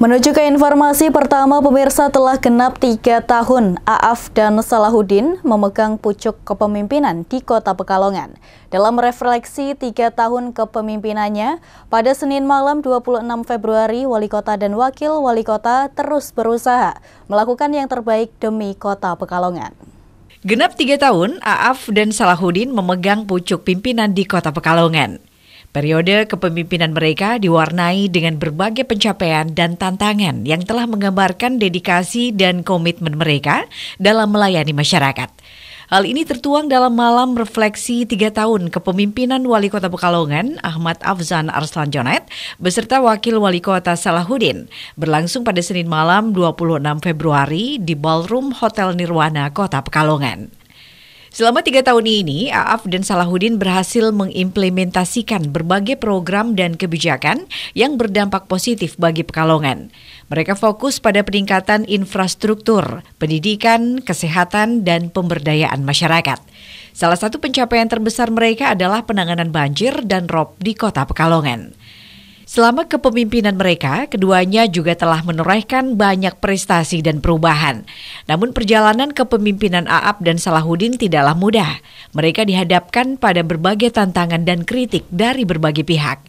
Menuju ke informasi pertama, pemirsa telah genap tiga tahun Aaf dan Salahuddin memegang pucuk kepemimpinan di kota Pekalongan. Dalam refleksi tiga tahun kepemimpinannya, pada Senin malam 26 Februari, Wali Kota dan Wakil Wali Kota terus berusaha melakukan yang terbaik demi kota Pekalongan. Genap tiga tahun, Aaf dan Salahuddin memegang pucuk pimpinan di kota Pekalongan. Periode kepemimpinan mereka diwarnai dengan berbagai pencapaian dan tantangan yang telah menggambarkan dedikasi dan komitmen mereka dalam melayani masyarakat. Hal ini tertuang dalam malam refleksi tiga tahun kepemimpinan Wali Kota Pekalongan Ahmad Afzan Arslan Jonet beserta Wakil Wali Kota Salahuddin berlangsung pada Senin malam 26 Februari di Ballroom Hotel Nirwana Kota Pekalongan. Selama tiga tahun ini, Aaf dan Salahuddin berhasil mengimplementasikan berbagai program dan kebijakan yang berdampak positif bagi Pekalongan. Mereka fokus pada peningkatan infrastruktur, pendidikan, kesehatan, dan pemberdayaan masyarakat. Salah satu pencapaian terbesar mereka adalah penanganan banjir dan rob di kota Pekalongan. Selama kepemimpinan mereka, keduanya juga telah menorehkan banyak prestasi dan perubahan. Namun perjalanan kepemimpinan Aab dan Salahuddin tidaklah mudah. Mereka dihadapkan pada berbagai tantangan dan kritik dari berbagai pihak.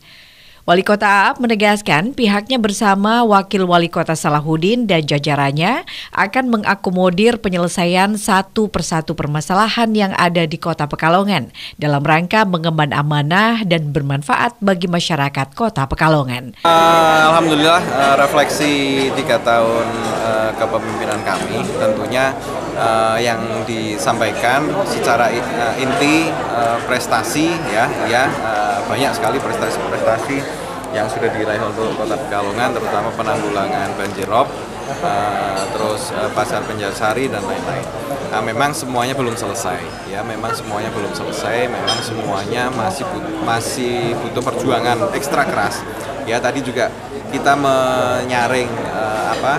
Wali Kota Aap menegaskan pihaknya bersama Wakil Wali Kota Salahuddin dan jajarannya akan mengakomodir penyelesaian satu persatu permasalahan yang ada di Kota Pekalongan dalam rangka mengemban amanah dan bermanfaat bagi masyarakat Kota Pekalongan. Uh, Alhamdulillah uh, refleksi tiga tahun uh, kepemimpinan kami tentunya uh, yang disampaikan secara inti uh, prestasi ya ya uh, banyak sekali prestasi-prestasi yang sudah diraih untuk Kota Pekalongan, terutama penanggulangan banjirop, uh, eh, terus uh, pasar Penjasari dan lain-lain. Nah, memang semuanya belum selesai, ya. Memang semuanya belum selesai. Memang semuanya masih butuh, masih butuh perjuangan ekstra keras. Ya tadi juga kita menyaring uh, apa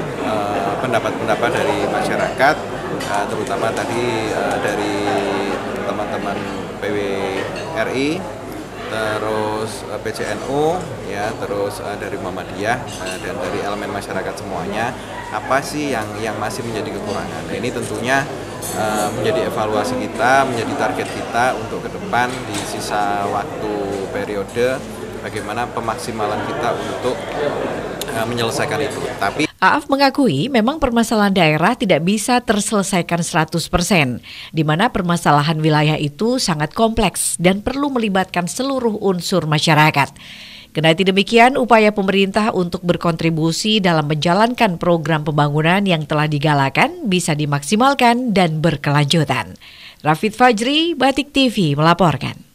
pendapat-pendapat uh, dari masyarakat, uh, terutama tadi uh, dari teman-teman PWRI terus PCNU eh, ya terus uh, dari Muhammadiyah uh, dan dari elemen masyarakat semuanya apa sih yang yang masih menjadi kekurangan nah, ini tentunya uh, menjadi evaluasi kita menjadi target kita untuk ke depan di sisa waktu periode bagaimana pemaksimalan kita untuk uh, menyelesaikan itu tapi Aaf mengakui memang permasalahan daerah tidak bisa terselesaikan 100%, di mana permasalahan wilayah itu sangat kompleks dan perlu melibatkan seluruh unsur masyarakat. Kendati demikian, upaya pemerintah untuk berkontribusi dalam menjalankan program pembangunan yang telah digalakan bisa dimaksimalkan dan berkelanjutan. Rafid Fajri, Batik TV melaporkan.